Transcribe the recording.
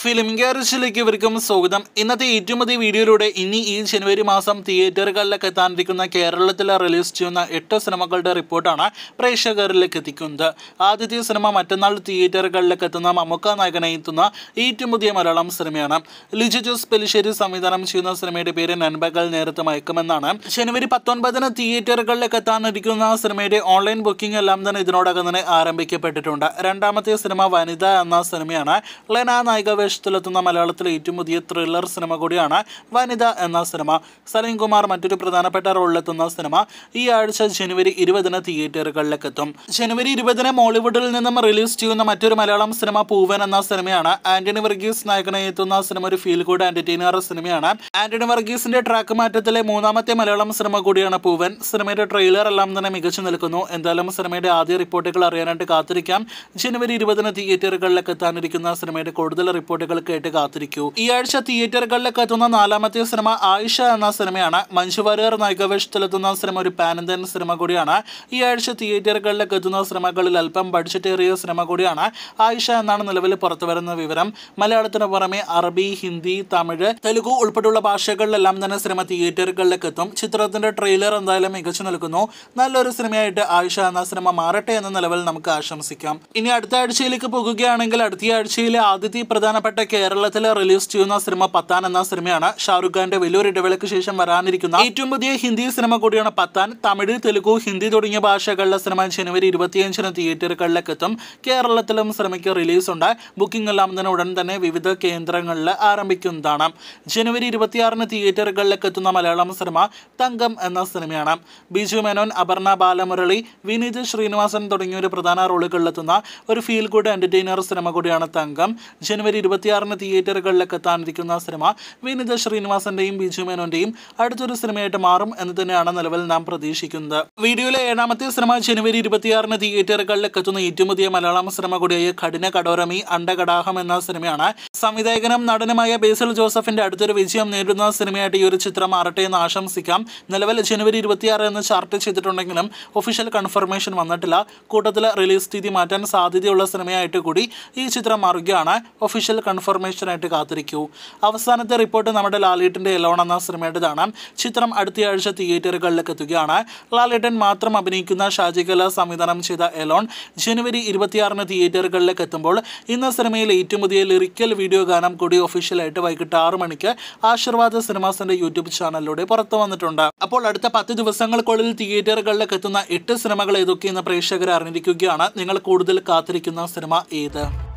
film ഗ്യാരേജിലേക്ക് ഇവർക്കും സ്വാഗതം ഇന്നത്തെ ഏറ്റവും പുതിയ വീഡിയോയിലൂടെ ഇനി ഈ ജനുവരി മാസം തിയേറ്ററുകളിലേക്ക് എത്താനിരിക്കുന്ന കേരളത്തിൽ റിലീസ് ചെയ്യുന്ന എട്ട് സിനിമകളുടെ റിപ്പോർട്ടാണ് പ്രേക്ഷകരിലേക്ക് എത്തിക്കുന്നത് ആദ്യത്തെ സിനിമ മറ്റന്നാൾ തിയേറ്ററുകളിലേക്ക് എത്തുന്ന മമ്മൂക്ക നായകനെ എത്തുന്ന ഏറ്റവും പുതിയ മലയാളം സിനിമയാണ് ലിജു ജോസ് പെലിശ്ശേരി സംവിധാനം ചെയ്യുന്ന സിനിമയുടെ പേര് നൻപകൽ നേരത്തെ മയക്കുമെന്നാണ് ജനുവരി പത്തൊൻപതിന് തിയേറ്ററുകളിലേക്ക് എത്താനിരിക്കുന്ന സിനിമയുടെ ഓൺലൈൻ ബുക്കിംഗ് എല്ലാം തന്നെ ഇതിനോടകം തന്നെ ആരംഭിക്കപ്പെട്ടിട്ടുണ്ട് രണ്ടാമത്തെ സിനിമ വനിത എന്ന സിനിമയാണ് ലനാ നായിക ആവേശത്തിലെത്തുന്ന മലയാളത്തിലെ ഏറ്റവും പുതിയ ത്രില്ലർ സിനിമ കൂടിയാണ് വനിത എന്ന സിനിമ സലീം കുമാർ മറ്റൊരു പ്രധാനപ്പെട്ട റോളിലെത്തുന്ന സിനിമ ഈ ആഴ്ച ജനുവരി ഇരുപതിന് തിയേറ്ററുകളിലേക്ക് എത്തും ജനുവരി ഇരുപതിന് മോളിവുഡിൽ നിന്നും റിലീസ് ചെയ്യുന്ന മറ്റൊരു മലയാളം സിനിമ പൂവൻ എന്ന സിനിമയാണ് ആന്റണി വർഗീസ് നായകനെ എത്തുന്ന സിനിമ ഒരു ഫീൽ ഗുഡ് എന്റർടൈനർ സിനിമയാണ് ആന്റണി വർഗീസിന്റെ ട്രാക്ക് മാറ്റത്തിലെ മൂന്നാമത്തെ മലയാളം സിനിമ കൂടിയാണ് പൂവൻ സിനിമയുടെ ട്രെയിലർ എല്ലാം തന്നെ മികച്ചു നിൽക്കുന്നു എന്തായാലും സിനിമയുടെ ആദ്യ റിപ്പോർട്ടുകൾ അറിയാനായിട്ട് കാത്തിരിക്കാം ജനുവരി ഇരുപതിന് തിയേറ്ററുകളിലേക്ക് എത്താനിരിക്കുന്ന സിനിമയുടെ കൂടുതൽ റിപ്പോർട്ട് കേട്ട് കാത്തിരിക്കൂ ഈ ആഴ്ച തിയേറ്ററുകളിലൊക്കെ എത്തുന്ന നാലാമത്തെ സിനിമ ആയിഷ എന്ന സിനിമയാണ് മഞ്ജു വാര്യർ നായികവേഷത്തിലെത്തുന്ന സിനിമ ഒരു പാനന്തൻ സിനിമ കൂടിയാണ് ഈ ആഴ്ച തിയേറ്ററുകളിലൊക്കെ എത്തുന്ന സിനിമകളിൽ അല്പം ബഡ്ജറ്റേറിയ സിനിമ കൂടിയാണ് ആയിഷ എന്നാണ് നിലവിൽ പുറത്തുവരുന്ന വിവരം മലയാളത്തിന് പുറമെ അറബി ഹിന്ദി തമിഴ് തെലുഗു ഉൾപ്പെടെയുള്ള ഭാഷകളിലെല്ലാം തന്നെ സിനിമ തിയേറ്ററുകളിലേക്ക് എത്തും ചിത്രത്തിന്റെ ട്രെയിലർ എന്തായാലും മികച്ചു നിൽക്കുന്നു നല്ലൊരു സിനിമയായിട്ട് ആയിഷ എന്ന സിനിമ മാറട്ടെ എന്ന നിലവിൽ നമുക്ക് ആശംസിക്കാം ഇനി അടുത്ത ആഴ്ചയിലേക്ക് പോകുകയാണെങ്കിൽ അടുത്ത ആഴ്ചയിലെ ആദ്യത്തെ പ്രധാനപ്പെട്ട ബന്ധപ്പെട്ട് കേരളത്തിൽ റിലീസ് ചെയ്യുന്ന സിനിമ പത്താൻ എന്ന സിനിമയാണ് ഷാറുഖ് ഖാന്റെ വലിയൊരു ഇടവേളയ്ക്ക് ശേഷം വരാനിരിക്കുന്ന ഏറ്റവും പുതിയ ഹിന്ദി സിനിമ കൂടിയാണ് പത്താൻ തമിഴ് തെലുഗു ഹിന്ദി തുടങ്ങിയ ഭാഷകളിലെ സിനിമ ജനുവരി ഇരുപത്തിയഞ്ചിന് തിയേറ്ററുകളിലേക്ക് എത്തും കേരളത്തിലും സിനിമയ്ക്ക് റിലീസ് ഉണ്ട് ബുക്കിംഗ് എല്ലാം തന്നെ ഉടൻ തന്നെ വിവിധ കേന്ദ്രങ്ങളിൽ ആരംഭിക്കുന്നതാണ് ജനുവരി ഇരുപത്തിയാറിന് തിയേറ്ററുകളിലേക്ക് എത്തുന്ന മലയാളം സിനിമ തങ്കം എന്ന സിനിമയാണ് ബിജു മേനോൻ അപർണ ബാലമുരളി വിനീത് ശ്രീനിവാസൻ തുടങ്ങിയ ഒരു പ്രധാന റോളുകളിലെത്തുന്ന ഒരു ഫീൽ ഗുഡ് എന്റർടൈനർ സിനിമ കൂടിയാണ് തങ്കം ജനുവരി ഇരുപത്തി ഇരുപത്തിയാറിന് തിയേറ്ററുകളിലൊക്കെ എത്താനിരിക്കുന്ന സിനിമ വിനീത ശ്രീനിവാസന്റെയും ബിജു മേനോന്റെയും അടുത്തൊരു സിനിമയായിട്ട് മാറും എന്ന് തന്നെയാണ് നിലവിൽ നാം പ്രതീക്ഷിക്കുന്നത് വീഡിയോയിലെ ഏഴാമത്തെ സിനിമ ജനുവരി ഇരുപത്തിയാറിന് തിയേറ്ററുകളിലേക്ക് എത്തുന്ന ഏറ്റവും പുതിയ മലയാളം സിനിമ കൂടിയായ കഠിന കടോരമി അണ്ടകടാഹം എന്ന സിനിമയാണ് സംവിധായകനും നടനുമായ ബേസിൽ ജോസഫിന്റെ അടുത്തൊരു വിജയം നേരിടുന്ന സിനിമയായിട്ട് ഈ ഒരു ചിത്രം മാറട്ടെ എന്ന് ആശംസിക്കാം നിലവിൽ ജനുവരി ഇരുപത്തിയാറ് എന്ന് ചാർട്ട് ചെയ്തിട്ടുണ്ടെങ്കിലും ഒഫീഷ്യൽ കൺഫർമേഷൻ വന്നിട്ടില്ല കൂട്ടത്തിൽ റിലീസ് തീയതി മാറ്റാൻ സാധ്യതയുള്ള സിനിമയായിട്ട് കൂടി ഈ ചിത്രം മാറുകയാണ് ഒഫീഷ്യൽ കൺഫർമേഷനായിട്ട് കാത്തിരിക്കൂ അവസാനത്തെ റിപ്പോർട്ട് നമ്മുടെ ലാലേട്ടിൻ്റെ എലോൺ എന്ന സിനിമയുടേതാണ് ചിത്രം അടുത്തയാഴ്ച തിയേറ്ററുകളിലേക്ക് എത്തുകയാണ് ലാലേട്ടൻ മാത്രം അഭിനയിക്കുന്ന ഷാജി കല സംവിധാനം ചെയ്ത എലോൺ ജനുവരി ഇരുപത്തിയാറിന് തിയേറ്ററുകളിലേക്ക് എത്തുമ്പോൾ ഇന്ന സിനിമയിൽ ഏറ്റവും പുതിയ ലിറിക്കൽ വീഡിയോ ഗാനം കൂടി ഒഫീഷ്യലായിട്ട് വൈകിട്ട് ആറ് മണിക്ക് ആശീർവാദ സിനിമാസിൻ്റെ യൂട്യൂബ് ചാനലിലൂടെ പുറത്തു വന്നിട്ടുണ്ട് അപ്പോൾ അടുത്ത പത്ത് ദിവസങ്ങൾക്കുള്ളിൽ തിയേറ്ററുകളിലേക്ക് എത്തുന്ന എട്ട് സിനിമകൾ ഏതൊക്കെ പ്രേക്ഷകർ അറിഞ്ഞിരിക്കുകയാണ് നിങ്ങൾ കൂടുതൽ കാത്തിരിക്കുന്ന സിനിമ ഏത്